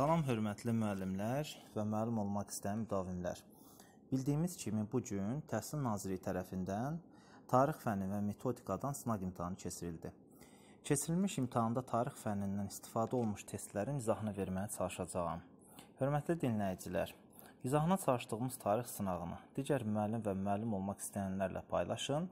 Salam hörmətli müəllimlər və müəllim olmaq istəyən müdavimlər. Bildiyimiz kimi bu gün Təhsil Nazirliyi tərəfindən tarix fənni və metodikadan sınaq imtahanı keçirildi. Keçirilmiş imtahanda tarix fənnindən istifadə olmuş testlərin izahını verməyə çalışacağam. Hörmətli dinləyicilər, izahına çalışdığımız tarix sınağını digər müəllim və müəllim olmaq istəyənlərlə paylaşın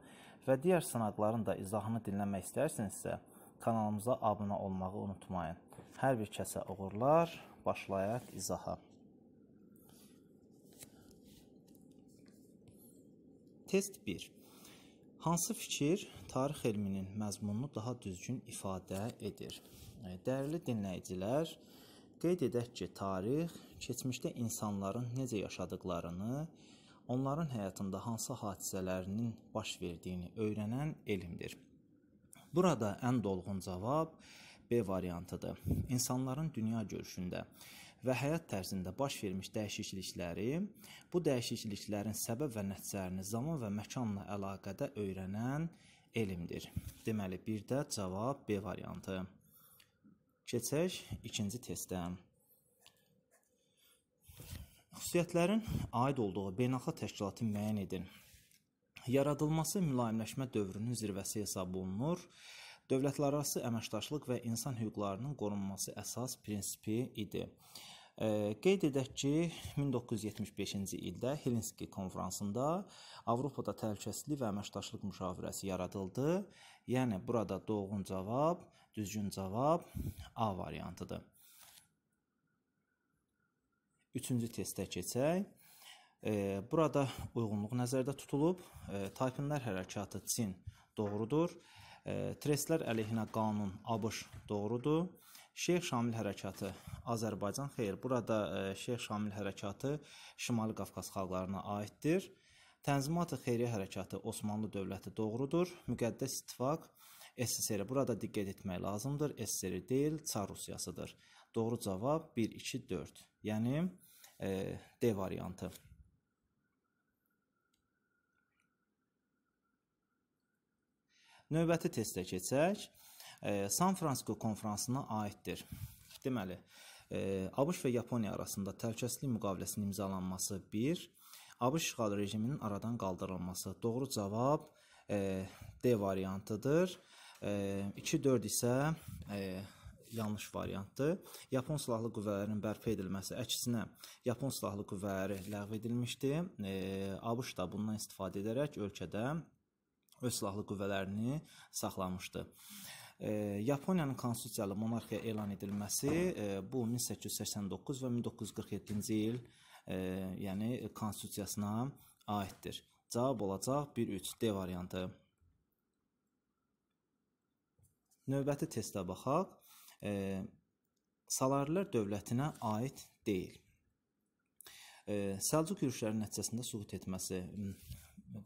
və digər sınaqların da izahını dinləmək istəyirsinizsə, kanalımıza abunə olmağı unutmayın. Hər bir kəsə uğurlar başlayaq izaha. Test 1. Hansı fikir tarix elminin məzmununu daha düzgün ifadə edir? E, dəyərli dinləyicilər, qeyd edək ki, tarix keçmişdə insanların necə yaşadıklarını, onların həyatında hansı hadisələrinin baş verdiyini öyrənən elmdir. Burada ən dolğun cavab B variantıdır. İnsanların dünya görüşündə və həyat tərzində baş vermiş dəyişiklikləri, bu dəyişikliklərin səbəb və nəticələrini zaman və məkanla əlaqədə öyrənən elmdir. Deməli, bir də cavab B variantı. Keçək ikinci testə. Xüsusiyyətlərin aid olduğu beynəlxalq təşkilatı müəyyən edin. Yaradılması mülayimləşmə dövrünün zirvəsi hesab olunur dövlətlərarası əməkdaşlıq və insan hüquqlarının qorunması əsas prinsipi idi. Qeyd edək ki, 1975-ci ildə Helsinki konfransında Avropada təhlükəsizlik və əməkdaşlıq müşavirəsi yaradıldı. Yəni burada doğru cavab, düzgün cavab A variantıdır. 3-cü testə keçək. Burada uyğunluq nəzərdə tutulub. Taypinlər hərəkatı Çin doğrudur. Trestlər əleyhinə qanun ABŞ doğrudur. Şeyx Şamil hərəkatı Azərbaycan xeyr. Burada Şeyx Şamil hərəkatı Şimali Qafqaz xalqlarına aiddir. Tənzimat-ı Xeyriyyə hərəkatı Osmanlı dövləti doğrudur. Müqəddəs ittifaq SSR burada diqqət etmək lazımdır. SSR deyil, Çar Rusiyasıdır. Doğru cavab 1 2 4. Yəni e, D variantı. Növbəti testə keçək. E, San Fransisko konfransına aiddir. Deməli, e, ABŞ və Yaponiya arasında təhlükəsizlik müqaviləsinin imzalanması 1, ABŞ işğal rejiminin aradan qaldırılması. Doğru cavab e, D variantıdır. 2-4 isə e, yanlış variantdır. Yapon silahlı qüvvələrinin bərpa edilməsi əksinə Yapon silahlı qüvvələri ləğv edilmişdi. E, ABŞ da bundan istifadə edərək ölkədə öz silahlı qüvvələrini saxlamışdı. E, Yaponiyanın konstitusiyalı monarxiya elan edilməsi e, bu 1889 və 1947-ci il, e, yəni konstitusiyasına aiddir. Cavab olacaq 1-3 D variantı. Növbəti testə baxaq. E, Salarilər dövlətinə aid deyil. E, Səlcuq yürüşlərinin nəticəsində süqut etməsi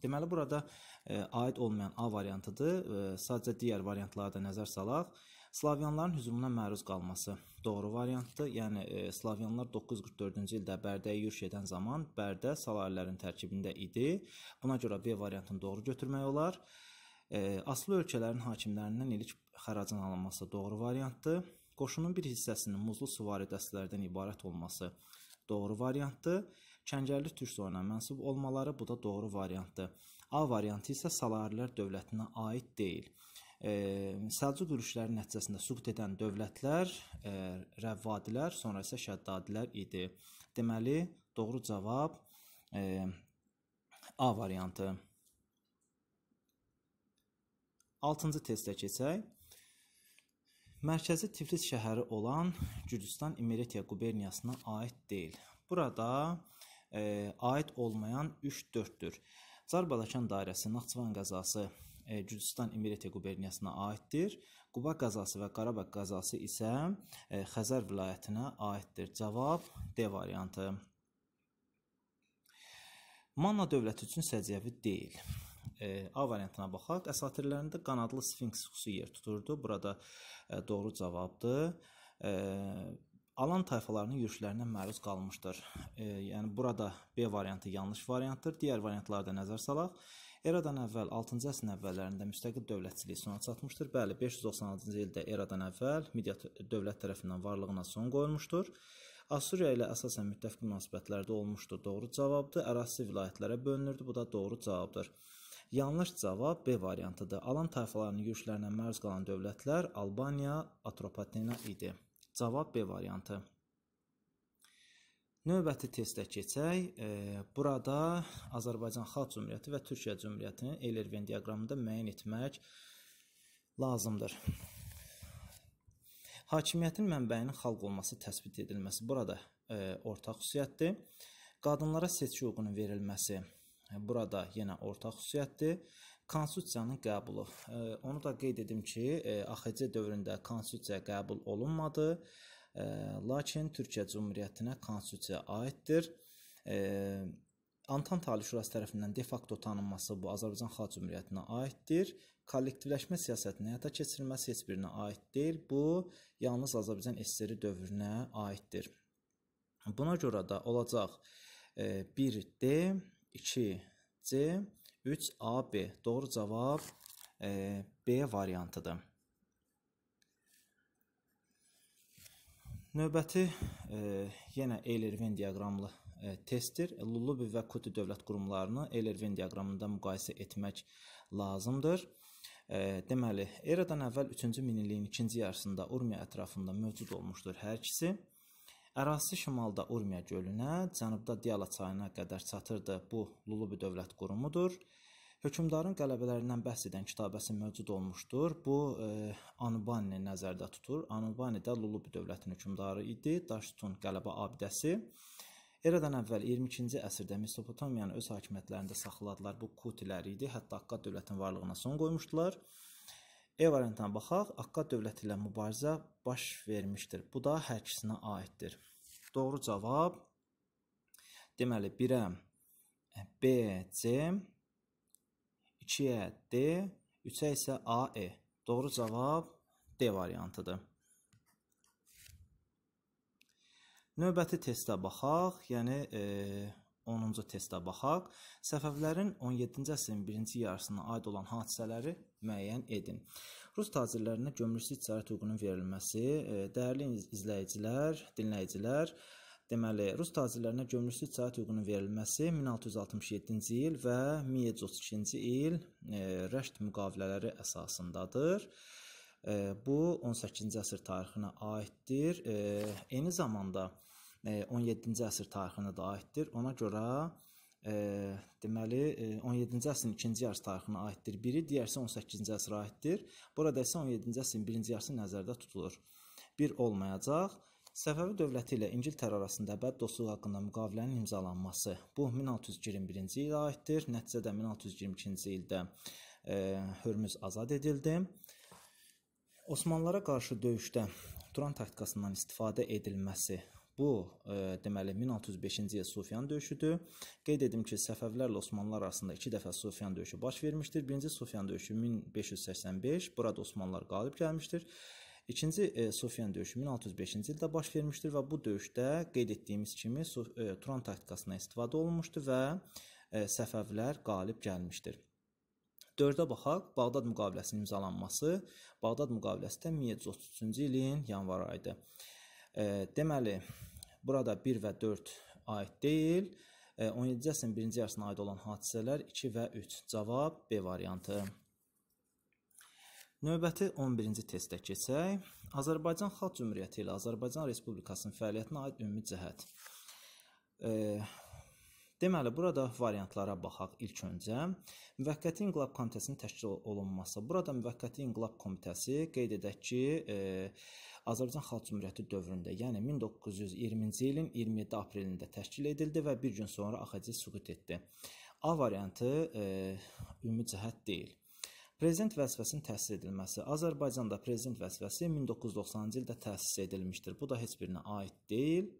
Deməli burada ə, e, aid olmayan A variantıdır. Ə, e, sadəcə digər variantlara da nəzər salaq. Slavyanların hücumuna məruz qalması doğru variantdır. Yəni ə, e, Slavyanlar 944-cü ildə Bərdəyə yürüş edən zaman Bərdə Salarilərin tərkibində idi. Buna görə B variantını doğru götürmək olar. Ə, aslı ölkələrin hakimlərindən ilk xəracın alınması doğru variantdır. Qoşunun bir hissəsinin muzlu süvari dəstələrdən ibarət olması doğru variantdır. Kəngərli Türksoyuna mənsub olmaları bu da doğru variantdır. A variantı isə Salarilər dövlətinə aid deyil. E, Səlcuq yürüşləri nəticəsində süqut edən dövlətlər e, Rəvvadilər, sonra isə Şəddadilər idi. Deməli, doğru cavab e, A variantı. 6-cı testə keçək. Mərkəzi Tiflis şəhəri olan Gürcüstan İmeretiya quberniyasına aid deyil. Burada e, aid olmayan 3-4-dür. Zarbalakan dairəsi Naxçıvan qəzası e, Gürcüstan İmreti quberniyasına aiddir. Quba qəzası və Qarabağ qəzası isə e, Xəzər vilayətinə aiddir. Cavab D variantı. Manna dövləti üçün səciyyəvi deyil. E, A variantına baxaq. Əsatirlərində qanadlı sfinks xüsusi yer tuturdu. Burada e, doğru cavabdır. E, Alan tayfalarının yürüşlərinə məruz qalmışdır. E, yəni burada B variantı yanlış variantdır. Digər variantlara da nəzər salaq. Eradan əvvəl 6-cı əsrin əvvəllərində müstəqil dövlətçilik sona çatmışdır. Bəli, 596-cı ildə eradan əvvəl Midiya dövlət tərəfindən varlığına son qoyulmuşdur. Assuriya ilə əsasən müttəfiq münasibətlərdə olmuşdu. Doğru cavabdır. Ərazisi vilayətlərə bölünürdü. Bu da doğru cavabdır. Yanlış cavab B variantıdır. Alan tayfalarının yürüşlərinə məruz qalan dövlətlər Albaniya, Atropatena idi. Cavab B variantı. Növbəti testə keçək. E, burada Azərbaycan Xalq Cümhuriyyəti və Türkiyə Cümhuriyyətini Eylerven diaqramında müəyyən etmək lazımdır. Hakimiyyətin mənbəyinin xalq olması təsbit edilməsi burada e, ortaq xüsusiyyətdir. Qadınlara seçki hüququnun verilməsi burada yenə ortaq xüsusiyyətdir. Konstitusiyanın qəbulu. Onu da qeyd edim ki, AXC dövründə konstitusiya qəbul olunmadı, lakin Türkiyə Cümhuriyyətinə konstitusiya aiddir. Antanta Ali Şurası tərəfindən de facto tanınması bu Azərbaycan Xalq Cümhuriyyətinə aiddir. Kollektivləşmə siyasətinin həyata keçirilməsi heç birinə aid deyil. Bu yalnız Azərbaycan SSR dövrünə aiddir. Buna görə də olacaq 1D, 2C 3AB. Doğru cevap e, B variantıdır. Növbəti e, yenə Eyler-Venn diaqramlı e, testdir. Lullubi və Kuti dövlət qurumlarını Eyler-Venn diaqramında müqayisə etmək lazımdır. E, deməli, eradan əvvəl 3-cü minilliyin 2-ci yarısında Urmiya ətrafında mövcud olmuşdur hər ikisi. Ərazisi şimalda Urmiya gölünə, cənubda Diyala çayına qədər çatırdı. Bu Lulubi dövlət qurumudur. Hökmdarın qələbələrindən bəhs edən kitabəsi mövcud olmuşdur. Bu e, Anubani nəzərdə tutur. Anubani də Lulubi dövlətinin hökmdarı idi. Daştun qələbə abidəsi Eradan əvvəl 22-ci əsrdə Mesopotamiyanı öz hakimiyyətlərində saxladılar. Bu Kutiləri idi. Hətta Akka dövlətinin varlığına son qoymuşdular. E variantına baxaq. Akka dövləti ilə mübarizə baş vermişdir. Bu da hər ikisinə aiddir. Doğru cavab deməli 1-ə BC, 2-yə D, 3-ə isə AE. Doğru cavab D variantıdır. Növbəti testə baxaq. Yəni e, 10-cu testə baxaq. Səfəvlərin 17-ci əsrin birinci yarısına aid olan hadisələri müəyyən edin. Rus tacirlərinə gömrüksüz ticarət hüququnun verilməsi, e, dəyərli izləyicilər, dinləyicilər, Deməli, Rus tacirlərinə gömrüksüz ticarət hüququnun verilməsi 1667-ci il və 1732-ci il e, rəşt müqavilələri əsasındadır. E, bu 18-ci əsr tarixinə aiddir. Eyni zamanda 17-ci əsr tarixinə də aiddir. Ona görə e, deməli 17-ci e, əsrin ikinci yarısı tarixinə aiddir biri, digərisi 18-ci əsrə aiddir. Burada isə 17-ci əsrin birinci yarısı nəzərdə tutulur. Bir olmayacaq. Səfəvi dövləti ilə İngiltərə arasında əbəd dostluq haqqında müqavilənin imzalanması bu 1621-ci ilə aiddir. Nəticədə 1622-ci ildə e, Hörmüz azad edildi. Osmanlılara qarşı döyüşdə Turan taktikasından istifadə edilməsi Bu e, deməli 1605-ci il Sufyan döyüşüdür. Qeyd edim ki, Səfəvilərlə Osmanlılar arasında 2 dəfə Sufyan döyüşü baş vermişdir. Birinci Sufyan döyüşü 1585, burada Osmanlılar qalib gəlmişdir. İkinci e, Sufyan döyüşü 1605-ci ildə baş vermişdir və bu döyüşdə qeyd etdiyimiz kimi e, Turan taktikasından istifadə olunmuşdur və e, Səfəvilər qalib gəlmişdir. 4-də baxaq, Bağdad müqaviləsinin imzalanması. Bağdad müqaviləsi də 1733-cü ilin yanvar ayıdır. Deməli, burada 1 və 4 aid deyil. 17-ci əsrin 1-ci yarısına aid olan hadisələr 2 və 3. Cavab B variantı. Növbəti 11-ci testə keçək. Azərbaycan Xalq Cümhuriyyəti ilə Azərbaycan Respublikasının fəaliyyətinə aid ümumi cəhət. E, deməli, burada variantlara baxaq ilk öncə. Müvəqqəti İnqilab Komitəsinin təşkil olunması. Burada Müvəqqəti İnqilab Komitəsi qeyd edək ki, e, Azərbaycan Xalq Cümhuriyyəti dövründə, yəni 1920-ci ilin 27 aprelində təşkil edildi və bir gün sonra AXC süqut etdi. A variantı e, ümumi cəhət deyil. Prezident vəzifəsinin təsis edilməsi. Azərbaycanda prezident vəzifəsi 1990-cı ildə təsis edilmişdir. Bu da heç birinə aid deyil.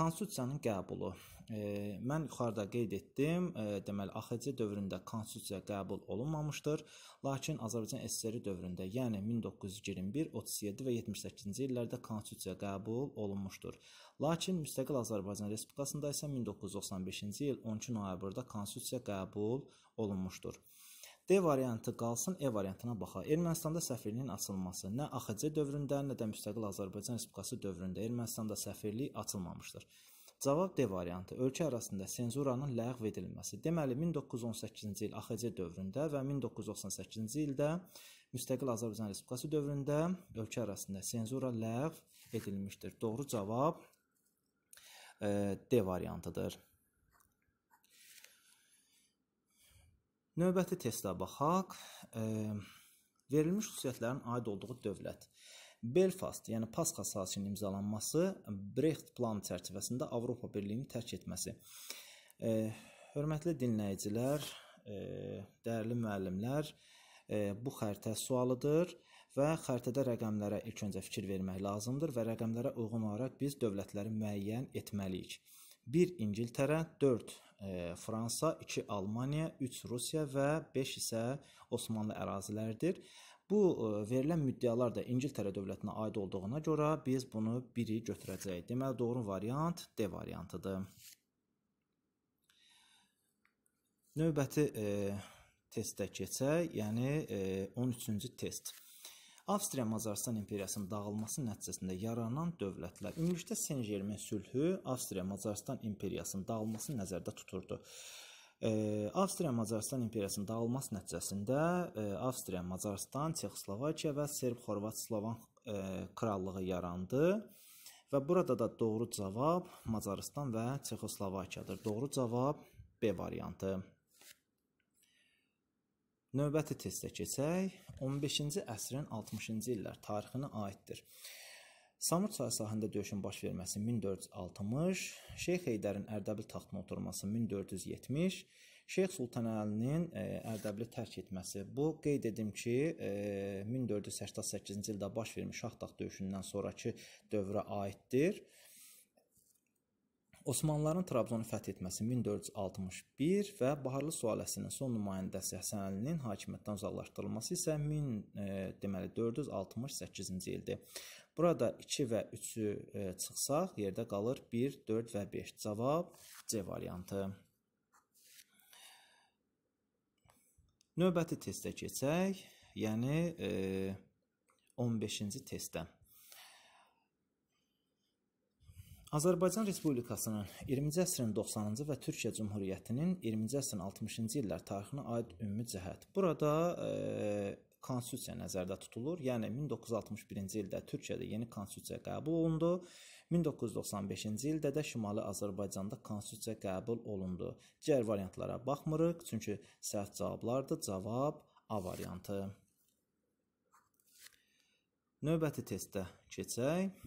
Konstitusiyanın qəbulu. E, mən yuxarıda qeyd etdim, e, deməli AXC dövründə konstitusiya qəbul olunmamışdır, lakin Azərbaycan SSR dövründə, yəni 1921, 37 və 78-ci illərdə konstitusiya qəbul olunmuşdur. Lakin müstəqil Azərbaycan Respublikasında isə 1995-ci il 12 noyabrda konstitusiya qəbul olunmuşdur. D variantı qalsın, E variantına baxaq. Ermənistanda səfirliyin açılması nə AXC dövründə, nə də müstəqil Azərbaycan Respublikası dövründə Ermənistanda səfirlik açılmamışdır. Cavab D variantı. Ölkə arasında senzuranın ləğv edilməsi. Deməli 1918-ci il AXC dövründə və 1998-ci ildə müstəqil Azərbaycan Respublikası dövründə ölkə arasında senzura ləğv edilmişdir. Doğru cavab e, D variantıdır. Növbəti testə baxaq. E, verilmiş xüsusiyyətlərin aid olduğu dövlət. Belfast, yəni Pasxa sazişinin imzalanması Brecht planı çərçivəsində Avropa Birliyini tərk etməsi. E, hörmətli dinləyicilər, e, dəyərli müəllimlər, e, bu xəritə sualıdır və xəritədə rəqəmlərə ilk öncə fikir vermək lazımdır və rəqəmlərə uyğun olaraq biz dövlətləri müəyyən etməliyik. 1 İngiltərə, 4 Fransa, 2 Almaniya, 3 Rusiya və 5 isə Osmanlı əraziləridir. Bu verilən müddəalar da İngiltərə dövlətinə aid olduğuna görə biz bunu biri götürəcəyik. Deməli doğru variant D variantıdır. Növbəti e, testə keçək, yəni e, 13-cü test. Avstriya-Macarıstan imperiyasının dağılması nəticəsində yaranan dövlətlər. Ümumilikdə Saint-Germain sülhü Avstriya-Macarıstan imperiyasının dağılmasını nəzərdə tuturdu. E, Avstriya-Macarıstan imperiyasının dağılması nəticəsində e, Avstriya-Macarıstan, Çexoslovakiya və Serb-Xorvat-Slovan e, krallığı yarandı. Və burada da doğru cavab Macarıstan və Çexoslovakiyadır. Doğru cavab B variantı. Növbəti testə keçək. 15-ci əsrin 60-cı illər tarixinə aiddir. Samur çay sahilində döyüşün baş verməsi 1460, Şeyx Heydərin Ərdəbil taxtına oturması 1470, Şeyx Sultan Əlinin e, Ərdəbili tərk etməsi. Bu qeyd edim ki, 1488-ci e, ildə baş vermiş Şah taxt döyüşündən sonrakı dövrə aiddir. Osmanlıların Trabzonu fəth etməsi 1461 və Baharlı sülaləsinin son nümayəndəsi Həsən Əlinin hakimiyyətdən uzaqlaşdırılması isə 1000 e, deməli 468-ci ildir. Burada 2 və 3-ü e, çıxsaq yerdə qalır 1, 4 və 5. Cavab C variantı. Növbəti testə keçək. Yəni e, 15-ci testə. Azərbaycan Respublikasının 20-ci əsrin 90-cı və Türkiyə Cümhuriyyətinin 20-ci əsrin 60-cı illər tarixinə aid ümumi cəhət. Burada e, konstitusiya nəzərdə tutulur. Yəni 1961-ci ildə Türkiyədə yeni konstitusiya qəbul olundu. 1995-ci ildə də Şimali Azərbaycanda konstitusiya qəbul olundu. Digər variantlara baxmırıq, çünki səhv cavablardır. Cavab A variantı. Növbəti testə keçək.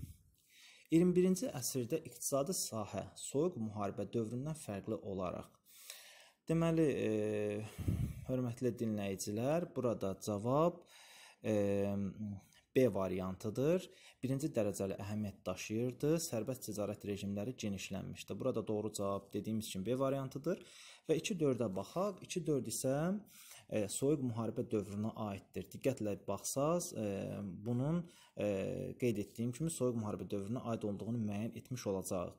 21-ci əsrdə iqtisadi sahə soyuq müharibə dövründən fərqli olaraq deməli e, hörmətli dinləyicilər, burada cavab e, B variantıdır. Birinci dərəcəli əhəmiyyət daşıyırdı. Sərbəst ticarət rejimləri genişlənmişdi. Burada doğru cavab dediyimiz kimi B variantıdır və 2-4-ə baxaq. 2-4 isə e, E, soyuq müharibə dövrünə aiddir. Diqqətlə baxsaz, e, bunun e, qeyd etdiyim kimi soyuq müharibə dövrünə aid olduğunu müəyyən etmiş olacağıq.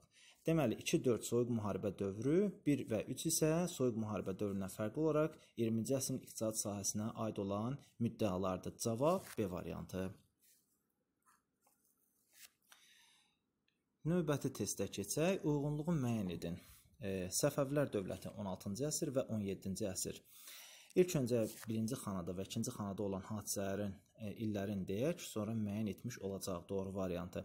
Deməli 2-4 soyuq müharibə dövrü, 1 və 3 isə soyuq müharibə dövründən fərqli olaraq 20-ci əsrin iqtisad sahəsinə aid olan müddəalardır. Cavab B variantı. Növbəti testə keçək. Uyğunluğu müəyyən edin. Səfəvilər dövləti 16-cı əsr və 17-ci əsr. İlk öncə birinci xanada və ikinci xanada olan hadisələrin e, illərini deyək, sonra müəyyən etmiş olacaq doğru variantı.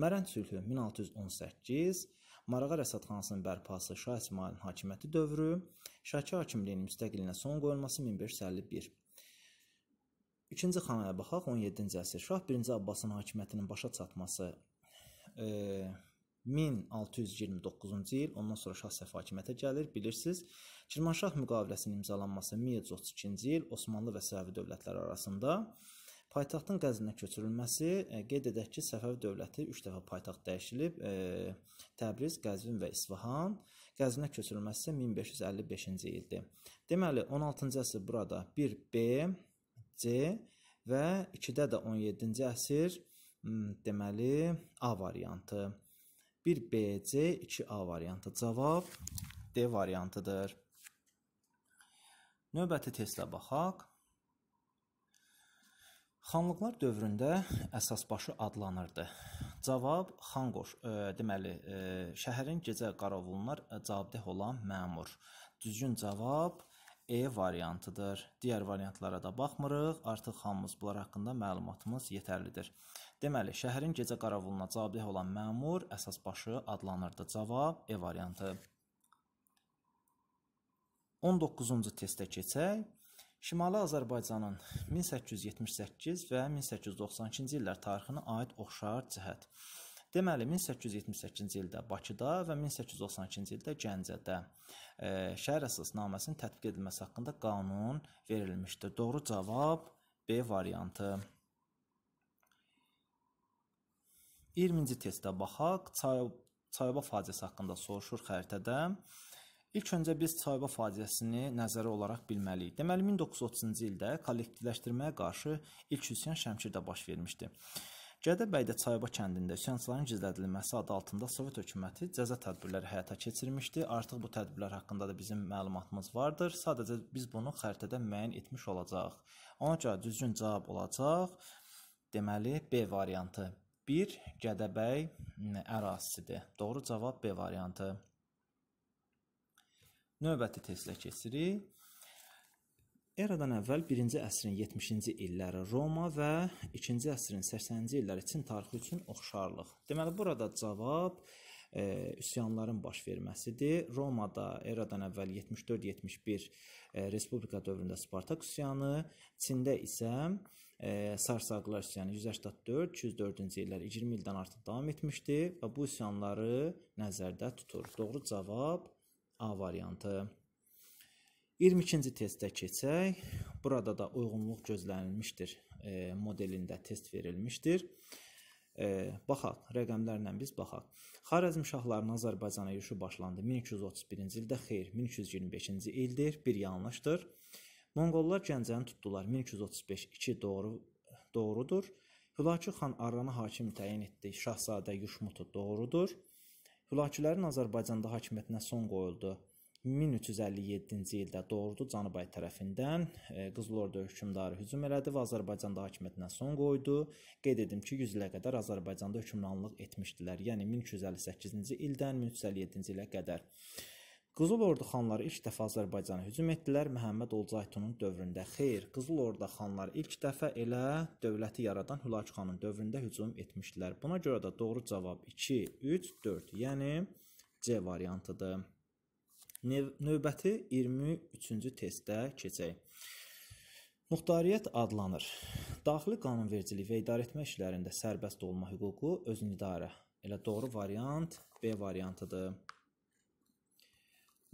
Mərənd sülhü 1618, Marağa rəsədxanasının bərpası Şah İsmailin hakimiyyəti dövrü, Şəki hakimliyinin müstəqiliyinə son qoyulması 1551. İkinci xanaya baxaq, 17-ci əsr Şah 1-ci Abbasın hakimiyyətinin başa çatması e, 1629-cu il, ondan sonra şah Səfi hakimiyyətə gəlir, bilirsiniz. Kirmanşah müqaviləsinin imzalanması 1132-ci il Osmanlı və Səfəvi dövlətləri arasında paytaxtın Qəzvinə köçürülməsi, e, qeyd edək ki, Səfəvi dövləti 3 dəfə paytaxt dəyişilib, e, Təbriz, Qəzvin və İsfahan. Qəzvinə köçürülməsi isə 1555-ci ildir. Deməli, 16-cı əsr burada 1B, C və 2-də də 17-ci əsr deməli A variantı. 1 BC, 2 A variantı cavab D variantıdır. Növbəti testə baxaq. Xanlıqlar dövründə əsasbaşı adlanırdı. Cavab Xanqoş, ə, e, deməli, ə, e, şəhərin gecə qarovulunlar e, cavabdeh olan məmur. Düzgün cavab E variantıdır. Digər variantlara da baxmırıq. Artıq hamımız bunlar haqqında məlumatımız yetərlidir. Deməli, şəhərin gecə qaravuluna cavabdeh olan məmur əsas başı adlanırdı. Cavab E variantı. 19-cu testə keçək. Şimali Azərbaycanın 1878 və 1892-ci illər tarixinə aid oxşar cəhət. Deməli 1878-ci ildə Bakıda və 1892-ci ildə Gəncədə e, şəhər əsasnaməsinin tətbiq edilməsi haqqında qanun verilmişdir. Doğru cavab B variantı. 20-ci testə baxaq. Çay Çayba faciəsi haqqında soruşur xəritədə. İlk öncə biz Çayba faciəsini nəzərə olaraq bilməliyik. Deməli 1930-cu ildə kollektivləşdirməyə qarşı ilk üsyan Şəmkirdə baş vermişdi. Gədəbəydə Çayba kəndində üsyançıların gizlədilməsi adı altında Sovet hökuməti cəza tədbirləri həyata keçirmişdi. Artıq bu tədbirlər haqqında da bizim məlumatımız vardır. Sadəcə biz bunu xəritədə müəyyən etmiş olacağıq. Ona görə düzgün cavab olacaq. Deməli B variantı. 1 Gədəbəy ərazisidir. Doğru cavab B variantı. Növbəti testlə keçirik. Eradan əvvəl 1-ci əsrin 70-ci illəri Roma və 2-ci əsrin 80-ci illəri Çin tarixi üçün oxşarlıq. Deməli burada cavab e, üsyanların baş verməsidir. Romada eradan əvvəl 74-71 e, respublika dövründə Spartak üsyanı, Çində isə e, sarsaqlar üsyanı 184-204-cü illər 20 ildən artıq davam etmişdi və bu üsyanları nəzərdə tutur. Doğru cavab A variantı. 22-ci testə keçsək, burada da uyğunluq gözlənilmişdir e, modelində test verilmişdir. E, baxaq, rəqəmlərlə biz baxaq. Xarəzm şahlarının Azərbaycana yürüşü başlandı 1231-ci ildə, xeyr, 1225-ci ildir, bir yanlışdır. Monqollar Gəncəni tutdular. 1235 2 doğru doğrudur. Hülakü xan Arrana hakim təyin etdi. Şahzadə Yuşmutu doğrudur. Hülakülərin Azərbaycanda hakimiyyətinə son qoyuldu. 1357-ci ildə doğrudur Canıbay tərəfindən e, Qızılorda hökmdarı hücum elədi və Azərbaycanda hakimiyyətinə son qoydu. Qeyd etdim ki, 100 ilə qədər Azərbaycanda hökmranlıq etmişdilər. Yəni 1258-ci ildən 1357-ci ilə qədər. Qızıl Ordu xanları ilk dəfə Azərbaycana hücum etdilər Məhəmməd Oğuz Aytunun dövründə. Xeyr, Qızıl Ordu xanları ilk dəfə elə dövləti yaradan Hülakü xanın dövründə hücum etmişdilər. Buna görə də doğru cavab 2, 3, 4, yəni C variantıdır. Növbəti 23-cü testdə keçək. Muxtariyyət adlanır. Daxili qanunvericilik və idarəetmə işlərində sərbəst olma hüququ özünüdarə. Elə doğru variant B variantıdır.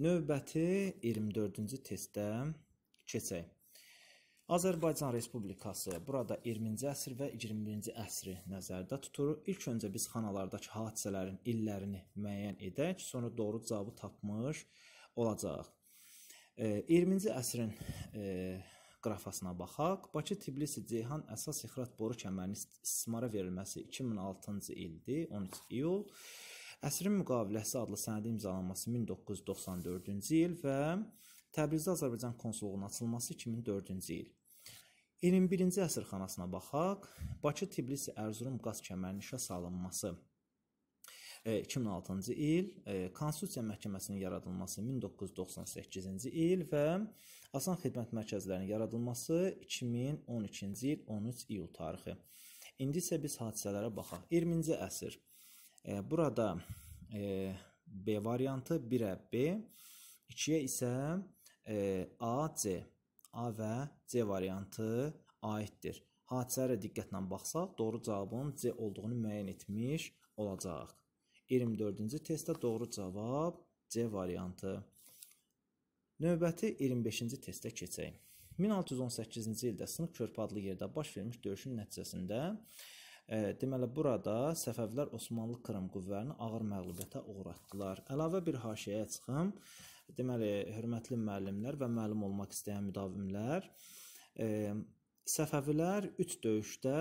Növbəti 24-cü testdə keçək. Azərbaycan Respublikası burada 20-ci əsr və 21-ci əsri nəzərdə tutur. İlk öncə biz xanalardakı hadisələrin illərini müəyyən edək, sonra doğru cavabı tapmış olacağıq. 20-ci e, əsrin e, qrafasına baxaq. Bakı Tbilisi Ceyhan əsas ixrac boru kəmərinin istismara verilməsi 2006-cı ildir, 13 iyul. Əsrin müqaviləsi adlı sənədin imzalanması 1994-cü il və Təbrizdə Azərbaycan konsulluğunun açılması 2004-cü il. 21-ci əsr xanasına baxaq. Bakı, Tbilisi, Ərzurum qaz kəmərinin işə salınması 2006-cı e, il, e, Konstitusiya məhkəməsinin yaradılması 1998-ci il və asan xidmət mərkəzlərinin yaradılması 2012-ci il 13 iyul tarixi. İndi isə biz hadisələrə baxaq. 20-ci əsr Burada e, B variantı 1-ə B, 2-yə isə e, A, C, A və C variantı aiddir. Hadisələrə diqqətlə baxsaq, doğru cavabın C olduğunu müəyyən etmiş olacaq. 24-cü testdə doğru cavab C variantı. Növbəti 25-ci testə keçək. 1618-ci ildə Sınıq körpü adlı yerdə baş vermiş döyüşün nəticəsində Deməli burada Səfəvilər Osmanlı Kırım qüvvələrini ağır məğlubiyyətə uğratdılar. Əlavə bir haşiyə çıxım. Deməli hörmətli müəllimlər və müəllim olmaq istəyən müdavimlər, e, Səfəvilər 3 döyüşdə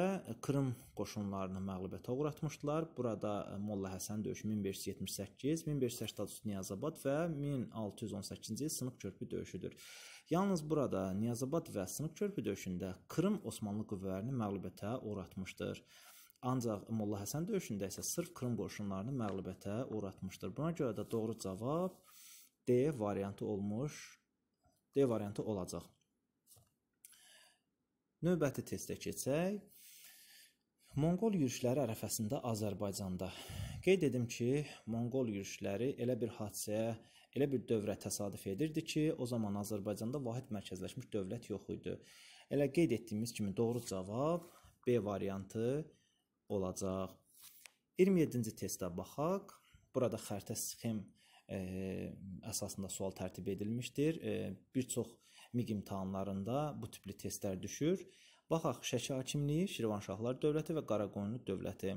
Krım qoşunlarını məğlubiyyətə uğratmışdılar. Burada e, Molla Həsən döyüşü 1578, 1583 Niyazabad və 1618-ci Sınıq körpü döyüşüdür. Yalnız burada Niyazabad və Sınıq körpü döyüşündə Krım Osmanlı qüvvələrini məğlubiyyətə uğratmışdır. Ancaq Molla Həsən döyüşündə isə sırf Krım qoşunlarını məğlubiyyətə uğratmışdır. Buna görə də doğru cavab D variantı olmuş. D variantı olacaq. Növbəti testə keçək. Monqol yürüşləri ərəfəsində Azərbaycanda. Qeyd edim ki, Monqol yürüşləri elə bir hadisəyə, elə bir dövrə təsadüf edirdi ki, o zaman Azərbaycanda vahid mərkəzləşmiş dövlət yox idi. Elə qeyd etdiyimiz kimi doğru cavab B variantı olacaq. 27-ci testə baxaq. Burada xəritə sxem ə, e, əsasında sual tərtib edilmişdir. Ə, e, bir çox MİQ imtahanlarında bu tipli testlər düşür. Baxaq Şəki hakimliyi, Şirvanşahlar dövləti və Qaraqoyunlu dövləti.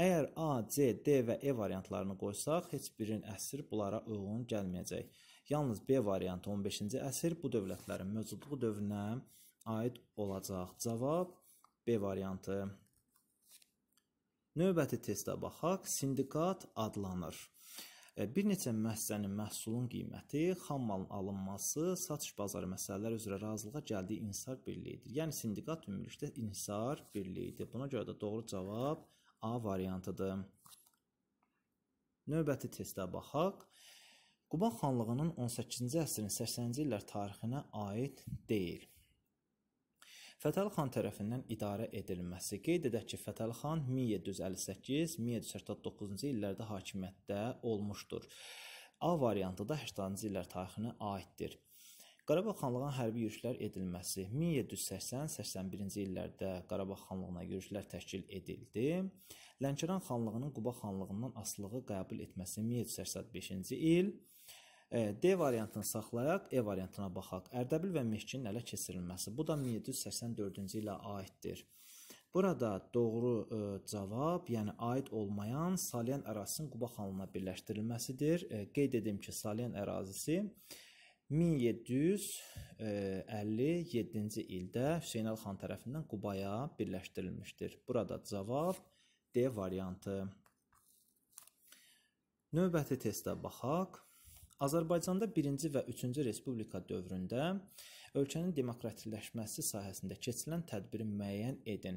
Əgər A, C, D və E variantlarını qoysaq, heç birinin əsri bunlara uyğun gəlməyəcək. Yalnız B variantı 15-ci əsr bu dövlətlərin mövcudluğu dövrünə aid olacaq. Cavab B variantı Növbəti testə baxaq, sindikat adlanır. E, bir neçə müəssisənin məhsulun qiyməti, xam malın alınması, satış bazarı məsələləri üzrə razılığa gəldiyi insar birliyidir. Yəni sindikat ümumilikdə insar birliyidir. Buna görə də doğru cavab A variantıdır. Növbəti testə baxaq. Quba xanlığının 18-ci əsrin 80-ci illər tarixinə aid deyil. Fətəli xan tərəfindən idarə edilməsi. Qeyd edək ki, Fətəli xan 1758-1789-cu illərdə hakimiyyətdə olmuşdur. A variantı da 80-ci illər tarixinə aiddir. Qarabağ xanlığına hərbi yürüşlər edilməsi 1780-81-ci illərdə Qarabağ xanlığına yürüşlər təşkil edildi. Lənkəran xanlığının Quba xanlığından asılığı qəbul etməsi 1785-ci il D variantını saxlayaq, E variantına baxaq. Ərdəbil və Meşkin ələ keçirilməsi. Bu da 1784-cü ilə aiddir. Burada doğru ə, cavab, yəni aid olmayan Salyan ərazisinin Quba xanlığına birləşdirilməsidir. Ə, qeyd edim ki, Salyan ərazisi 1757-ci ildə Hüseynəl xan tərəfindən Qubaya birləşdirilmişdir. Burada cavab D variantı. Növbəti testə baxaq. Azərbaycanda 1-ci və 3-cü Respublika dövründə ölkənin demokratikləşməsi sahəsində keçirilən tədbiri müəyyən edin.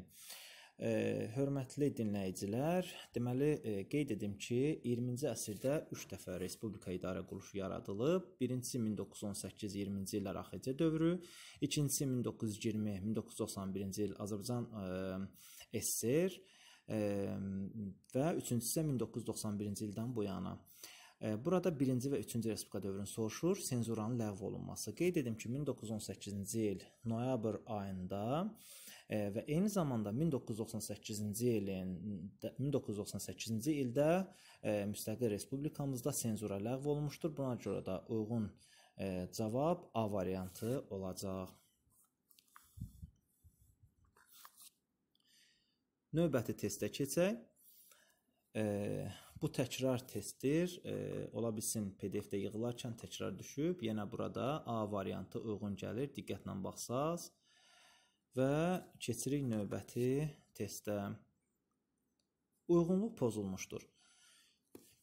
E, hörmətli dinləyicilər, deməli e, qeyd edim ki, 20-ci əsrdə 3 dəfə Respublika idarə quruluşu yaradılıb. Birincisi 1918-20-ci illər AXC dövrü, ikincisi 1920-1991-ci il Azərbaycan e, SSR e, və üçüncüsü isə 1991-ci ildən bu yana. Burada 1-ci və 3-cü Respublika dövrünün soruşur, senzuranın ləğv olunması. Qeyd edim ki, 1918-ci il noyabr ayında e, və eyni zamanda 1998-ci ilin 1998-ci ildə e, müstəqil respublikamızda senzura ləğv olunmuşdur. Buna görə də uyğun e, cavab A variantı olacaq. Növbəti testə keçək. Bu təkrar testdir. E, ola bilsin PDF-də yığılarkən təkrar düşüb, yenə burada A variantı uyğun gəlir. Diqqətlə baxsaz. Və keçirik növbəti testə. Uyğunluq pozulmuşdur.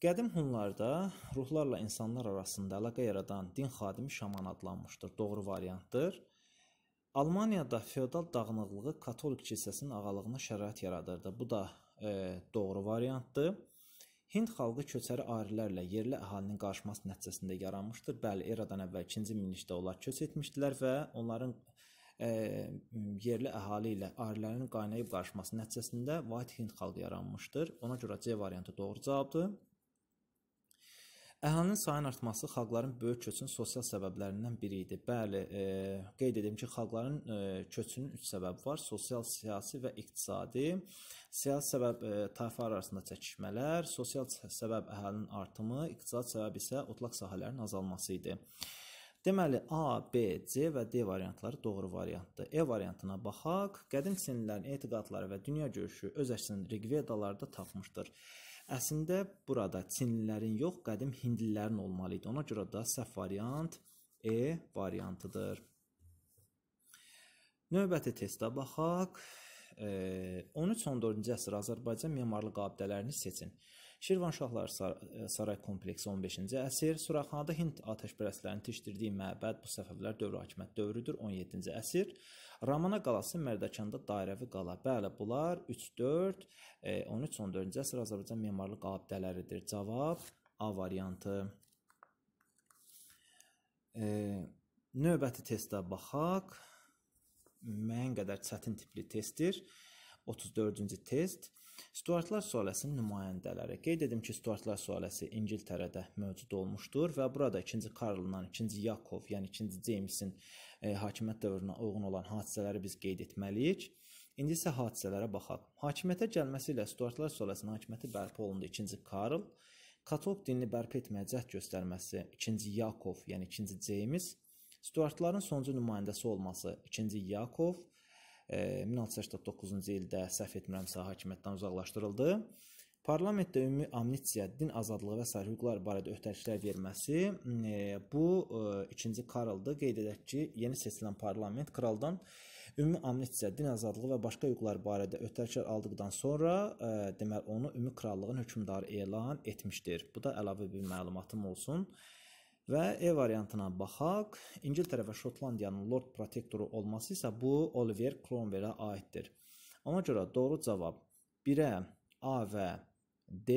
Qədim Hunlarda ruhlarla insanlar arasında əlaqə yaradan din xadimi şaman adlanmışdır. Doğru variantdır. Almaniyada feodal dağınıqlığı Katolik kilsəsinin ağalığına şərait yaradırdı. Bu da e, doğru variantdır. Hind xalqı köçəri arilərlə yerli əhalinin qarışması nəticəsində yaranmışdır. Bəli, eradan əvvəl 2-ci minillikdə onlar köç etmişdilər və onların ə, e, yerli əhali ilə arilərin qaynayıb qarışması nəticəsində White Hind xalqı yaranmışdır. Ona görə C variantı doğru cavabdır. Əhalinin sayının artması xalqların böyük köçünün sosial səbəblərindən biri idi. Bəli, e, qeyd edim ki, xalqların e, köçünün 3 səbəbi var: sosial, siyasi və iqtisadi. Siyasi səbəb e, tayfalar arasında çəkişmələr, sosial səbəb əhalinin artımı, iqtisadi səbəb isə otlaq sahələrin azalması idi. Deməli A, B, C və D variantları doğru variantdır. E variantına baxaq. Qədim Çinlilərin etiqadları və dünya görüşü öz əksini Rigvedalarda tapmışdır. Əslində burada Çinlilərin yox, qədim hindlilərin olmalı idi. Ona görə də səhv variant E variantıdır. Növbəti testə baxaq. E, 13-14-cü əsr Azərbaycan memarlıq abidələrini seçin. Şirvanşahlar e, saray kompleksi 15-ci əsr, Suraxanada Hind atəşpərəstlərinin tikdirdiyi məbəd bu Səfəvilər dövrü hakimiyyət dövrüdür, 17-ci əsr. Ramana qalası Mərdəkanda dairəvi qala. Bəli, bunlar 3-4, 13-14-cü e, əsr Azərbaycan memarlıq abidələridir. Cavab A variantı. E, növbəti testə baxaq. Mən qədər çətin tipli testdir. 34-cü test. Stuartlar sülaləsinin nümayəndələri. Qeyd edim ki, Stuartlar sülaləsi İngiltərədə mövcud olmuşdur və burada 2-ci Karldan 2-ci Yakov, yəni 2-ci Jamesin e, hakimiyyət dövrünə uyğun olan hadisələri biz qeyd etməliyik. İndi isə hadisələrə baxaq. Hakimiyyətə gəlməsi ilə Stuartlar sülaləsinin hakimiyyəti bərpa olundu 2-ci Karl. Katolik dinini bərpa etməyə cəhd göstərməsi 2-ci Yakov, yəni 2-ci James Stuartların sonuncu nümayəndəsi olması 2-ci Yakov 1689-cu ildə səhv etmirəmsə hakimiyyətdən uzaqlaşdırıldı. Parlamentdə ümumi amnistiya, din azadlığı və sair hüquqlar barədə öhdəliklər verməsi e, bu 2-ci e, Karldı. Qeyd edək ki, yeni seçilən parlament kraldan ümumi amnistiya, din azadlığı və başqa hüquqlar barədə öhdəliklər aldıqdan sonra, e, deməli onu ümumi krallığın hökmdarı elan etmişdir. Bu da əlavə bir məlumatım olsun. Və E variantına baxaq. İngiltərə və Şotlandiyanın Lord Protektoru olması isə bu Oliver Cromwell-ə aiddir. Ona görə doğru cavab 1-ə A və D,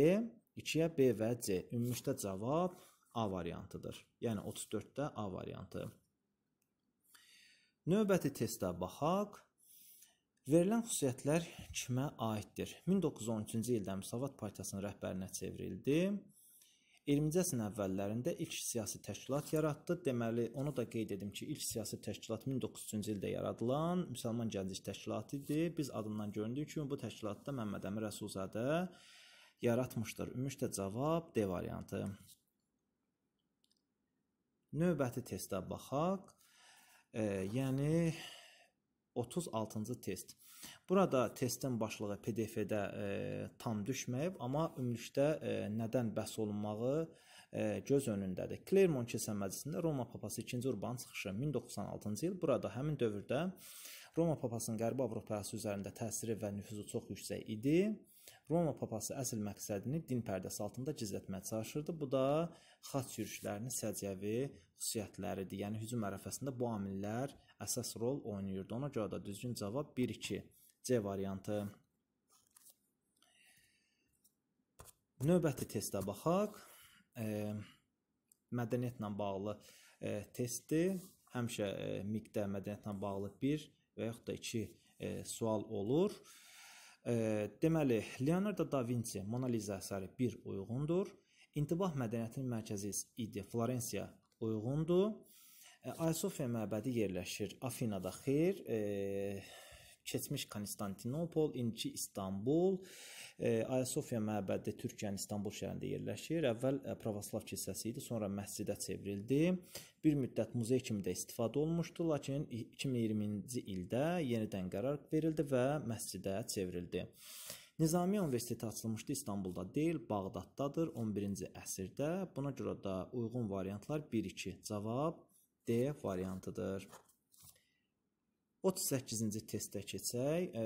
2-yə B və C. Ümumilikdə cavab A variantıdır. Yəni 34-də A variantı. Növbəti testə baxaq. Verilən xüsusiyyətlər kimə aiddir? 1913-cü ildə Müsavat partiyasının rəhbərinə çevrildi. 20-ci əsrin əvvəllərində ilk siyasi təşkilat yaratdı. Deməli, onu da qeyd edim ki, ilk siyasi təşkilat 1903-cü ildə yaradılan Müsəlman Gənclik Təşkilatı idi. Biz adından göründüyü kimi bu təşkilatda Məmməd Əmir Rəsulzadə yaratmışdır. Ümumiyyətlə cavab D variantı. Növbəti testə baxaq. E, yəni 36-cı test. Burada testin başlığı PDF-də e, tam düşməyib, amma ümumilikdə e, nədən bəhs olunmağı e, göz önündədir. Clermont kilsə məclisində Roma papası 2-ci Urban çıxışı 1096-cı il burada həmin dövrdə Roma papasının Qərbi Avropası üzərində təsiri və nüfuzu çox yüksək idi. Roma papası əsl məqsədini din pərdəsi altında gizlətməyə çalışırdı. Bu da xaç yürüşlərinin səciyyəvi xüsusiyyətləridir. Yəni hücum ərəfəsində bu amillər əsas rol oynayırdı. Ona görə də düzgün cavab 1-2 C variantı. Növbəti testə baxaq. E, mədəniyyətlə bağlı e, testdir. Həmişə e, miqdə mədəniyyətlə bağlı 1 və yaxud da 2 e, sual olur. E, deməli, Leonardo da Vinci Mona Lisa əsəri 1 uyğundur. İntibah mədəniyyətinin mərkəzi idi Florensiya uyğundur. Ayasofya məbədi yerləşir Afinada. Xeyr, e, keçmiş Konstantinopol, indiki İstanbul, Ayasofya məbədi Türkiyənin İstanbul şəhərində yerləşir. Əvvəl pravoslav kilsəsi idi, sonra məscidə çevrildi. Bir müddət muzey kimi də istifadə olunmuşdu, lakin 2020-ci ildə yenidən qərar verildi və məscidə çevrildi. Nizami Universiteti açılmışdı İstanbulda deyil, Bağdaddadır 11-ci əsrdə. Buna görə də uyğun variantlar 1-2. Cavab D variantıdır. 38-ci testə keçək. E,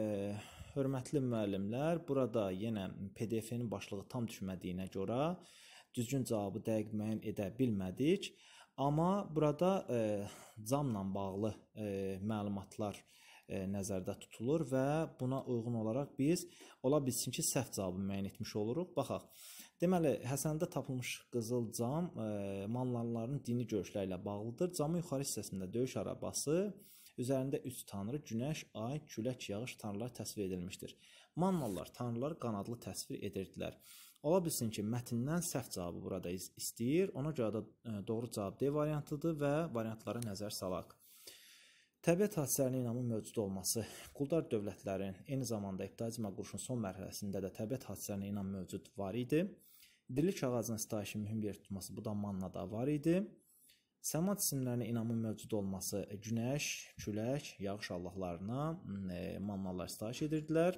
hörmətli müəllimlər, burada yenə PDF-nin başlığı tam düşmədiyinə görə düzgün cavabı dəqiq müəyyən edə bilmədik. Amma burada e, camla bağlı e, məlumatlar e, nəzərdə tutulur və buna uyğun olaraq biz ola bilsin ki, səhv cavabı müəyyən etmiş oluruq. Baxaq. Deməli, Həsəndə tapılmış qızıl cam e, Manlanların dini görüşləri ilə bağlıdır. Camın yuxarı hissəsində döyüş arabası, üzərində 3 tanrı, günəş, ay, külək, yağış tanrılar təsvir edilmişdir. Mannalar tanrılar qanadlı təsvir edirdilər. Ola bilsin ki, mətndən səhv cavabı burada istəyir. Ona görə də e, doğru cavab D variantıdır və variantlara nəzər salaq. Təbiət hadisələrinin inamın mövcud olması quldar dövlətlərin eyni zamanda ibtidai quruluşun son mərhələsində də təbiət hadisələrinə inam mövcud var idi. Dillik ağacının sitayişi mühüm yer tutması budanmanın da var idi. Səma cisimlərinə inamın mövcud olması e, günəş, külək, yağış allahlarına mm, e, mannalar sitayiş edirdilər.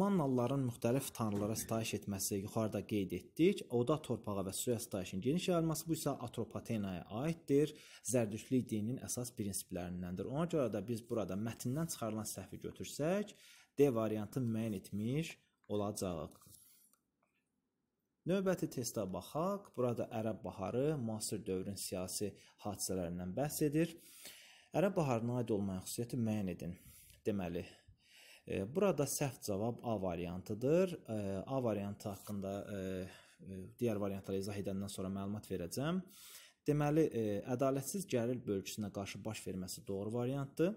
Mannalıların müxtəlif tanrılara sitayiş etməsi yuxarıda qeyd etdik. Oda torpağa və suya sitayişin geniş yayılması bu isə Atropatenaya aiddir. Zərdüştlük dininin əsas prinsiplərindəndir. Ona görə də biz burada mətndən çıxarılan səhvi götürsək, D variantı müəyyən etmiş olacaq. Növbəti testə baxaq. Burada Ərəb baharı müasir dövrün siyasi hadisələrindən bəhs edir. Ərəb baharına aid olmayan xüsusiyyəti müəyyən edin. Deməli, e, burada səhv cavab A variantıdır. E, A variantı haqqında e, digər variantları izah edəndən sonra məlumat verəcəm. Deməli, ədalətsiz gəlir bölgüsünə qarşı baş verməsi doğru variantdır.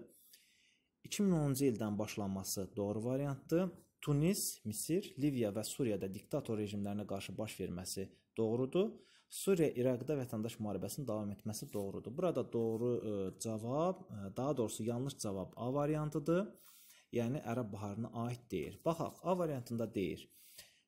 2010-cu ildən başlanması doğru variantdır. Tunis, Misir, Liviya və Suriyada diktator rejimlərinə qarşı baş verməsi doğrudur. Suriya İraqda vətəndaş müharibəsinin davam etməsi doğrudur. Burada doğru ə, e, cavab, ə, e, daha doğrusu yanlış cavab A variantıdır. Yəni Ərəb baharına aid deyil. Baxaq, A variantında deyir.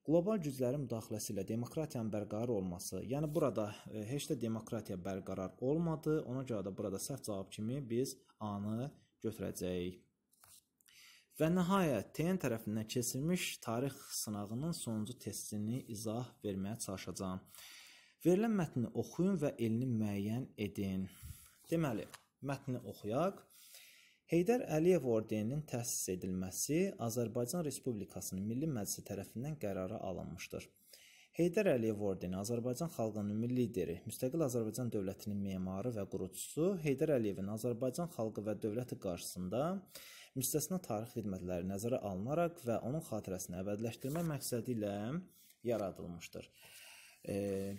Qlobal güclərin müdaxiləsi ilə demokratiyanın bərqərar olması, yəni burada ə, e, heç də demokratiya bərqərar olmadı. Ona görə də burada səhv cavab kimi biz A-nı götürəcəyik. Və nəhayət TN tərəfindən keçirilmiş tarix sınağının sonuncu testini izah verməyə çalışacağam. Verilən mətni oxuyun və elini müəyyən edin. Deməli, mətni oxuyaq. Heydər Əliyev ordeninin təsis edilməsi Azərbaycan Respublikasının Milli Məclisi tərəfindən qərara alınmışdır. Heydər Əliyev ordeni Azərbaycan xalqının milli lideri, müstəqil Azərbaycan dövlətinin memarı və qurucusu Heydər Əliyevin Azərbaycan xalqı və dövləti qarşısında müstəsna tarix xidmətləri nəzərə alınaraq və onun xatirəsini əbədiləşdirmə məqsədi ilə yaradılmışdır. E,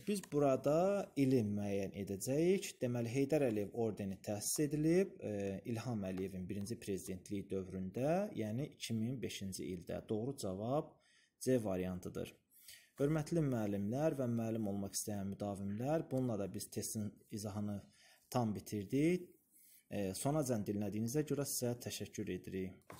biz burada ilim müəyyən edəcəyik. Deməli Heydər Əliyev ordeni təsis edilib e, İlham Əliyevin 1-ci prezidentliyi dövründə, yəni 2005-ci ildə. Doğru cavab C variantıdır. Hörmətli müəllimlər və müəllim olmaq istəyən müdavimlər, bununla da biz testin izahını tam bitirdik. Sonacən dinlədiyinizə görə sizə təşəkkür edirik.